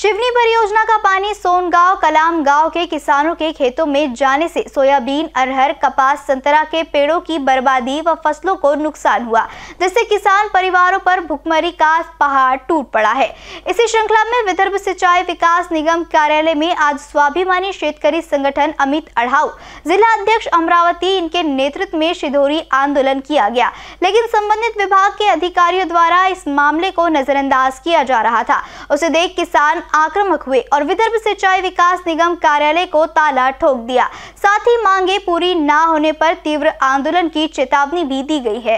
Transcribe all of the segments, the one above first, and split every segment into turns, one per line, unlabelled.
शिवनी परियोजना का पानी सोनगांव कलाम गांव के किसानों के खेतों में जाने से सोयाबीन अरहर कपास संतरा के पेड़ों की बर्बादी व फसलों को नुकसान हुआ जिससे किसान परिवारों पर भुखमरी का पहाड़ टूट पड़ा है इसी श्रृंखला में विदर्भ सिंचाई विकास निगम कार्यालय में आज स्वाभिमानी शेतकारी संगठन अमित अढ़ाऊ जिला अध्यक्ष अमरावती इनके नेतृत्व में शिधोरी आंदोलन किया गया लेकिन संबंधित विभाग के अधिकारियों द्वारा इस मामले को नजरअंदाज किया जा रहा था उसे देख किसान आक्रमक हुए और विदर्भ सिंचाई विकास निगम कार्यालय को ताला ठोक दिया साथ ही मांगे पूरी ना होने पर तीव्र आंदोलन की चेतावनी भी दी गई है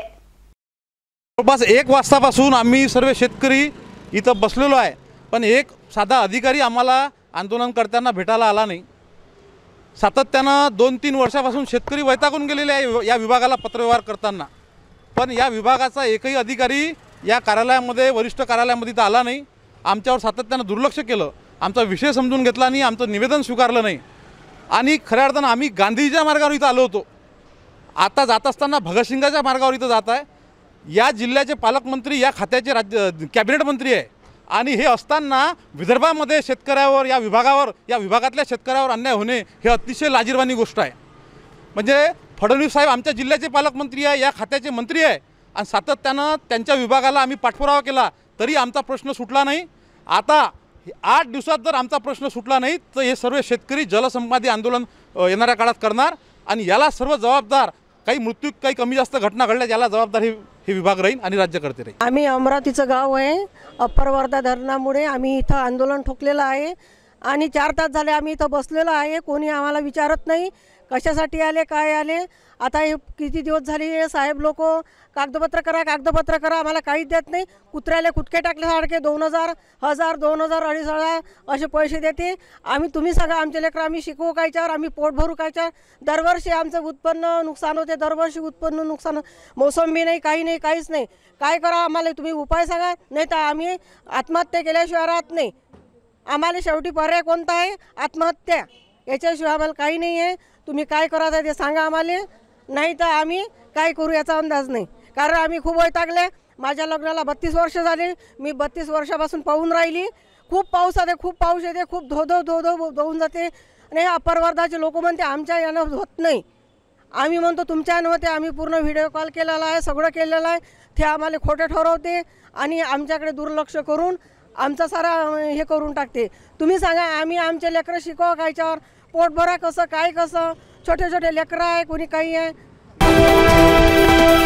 बस
एक पासून आम्ही सर्व शेतकरी इथं बसलेलो आहे पण एक साधा अधिकारी आम्हाला आंदोलन करताना भेटायला आला नाही सातत्यानं दोन तीन वर्षापासून शेतकरी वैतागून गेलेले आहे या विभागाला पत्रव्यवहार करताना पण या विभागाचा एकही अधिकारी या कार्यालयामध्ये वरिष्ठ कार्यालयामध्ये इथं आला नाही आमच्यावर सातत्यानं दुर्लक्ष केलं आमचा विषय समजून घेतला नाही आमचं निवेदन स्वीकारलं नाही आणि खऱ्या अर्थानं आम्ही गांधीजीच्या मार्गावर इथं आलो होतो आता जात असताना भगतसिंगाच्या मार्गावर इथं जात आहे या जिल्ह्याचे पालकमंत्री या खात्याचे राज्य कॅबिनेट मंत्री आहे आणि हे असताना विदर्भामध्ये शेतकऱ्यावर या विभागावर या विभागातल्या शेतकऱ्यावर अन्याय होणे हे अतिशय लाजीरवाणी गोष्ट आहे म्हणजे फडणवीस साहेब आमच्या जिल्ह्याचे पालकमंत्री आहे या खात्याचे मंत्री आहे आणि सातत्यानं त्यांच्या विभागाला आम्ही पाठपुरावा केला तरी आमचा प्रश्न सुटला नाही आता आठ दिवसात जर आमचा प्रश्न सुटला नाही तर हे सर्व शेतकरी जलसंपादी आंदोलन येणाऱ्या काळात करणार आणि याला सर्व जबाबदार काही मृत्यू काही कमी जास्त घटना घडल्या याला जबाबदार हे विभाग राहील आणि राज्य करते राहील
आम्ही अमरावतीचं गाव आहे अप्पर वर्धा धरणामुळे आम्ही इथं आंदोलन ठोकलेलं आहे आणि चार तास झाले आम्ही इथं बसलेलो आहे कोणी आम्हाला विचारत नाही कशासाठी आले काय आले आता हे किती दिवस झाले हे साहेब लोक कागदपत्र करा कागदपत्र करा आम्हाला काहीच देत नाही कुत्र्याला कुटके टाकल्यासारखे दोन हजार हजार दोन हजार अडीच हजार असे पैसे देते आम्ही तुम्ही सांगा आमचे लेकरं आम्ही शिकवू कायच्यावर आम्ही पोट भरू कायच्यावर दरवर्षी आमचं उत्पन्न नुकसान होते दरवर्षी उत्पन्न नुकसान मोसंबी नाही काही नाही काहीच नाही काय करा आम्हाला तुम्ही उपाय सांगा नाही तर आम्ही आत्महत्या केल्याशिवाय राहत नाही आम्हाला शेवटी पर्याय कोणता आहे आत्महत्या याच्याशिवाय आम्हाला काही नाही आहे तुम्ही काय करायचं आहे ते सांगा आम्हाला नाही तर आम्ही काय करू याचा अंदाज नाही कारण आम्ही खूप वैतागले माझ्या लग्नाला बत्तीस वर्ष झाली मी बत्तीस वर्षापासून पाहून राहिली खूप पाऊस येते खूप पाऊस येते खूप धोधो धोधो धुवून जाते आणि अपरवर्धाचे वर्धाचे लोक म्हणते आमच्या यानं होत नाही आम्ही म्हणतो तुमच्या यानं होते आम्ही पूर्ण व्हिडिओ कॉल केलेला आहे सगळं केलेलं आहे ते आम्हाला खोटं ठरवते आणि आमच्याकडे दुर्लक्ष करून आमचा सारा हे करून टाकते तुम्ही सांगा आम्ही आमचे लेकरं शिकवा कायच्यावर पोट भरा कसं काय कसं छोटे छोटे लेकरं आहे कोणी काही आहे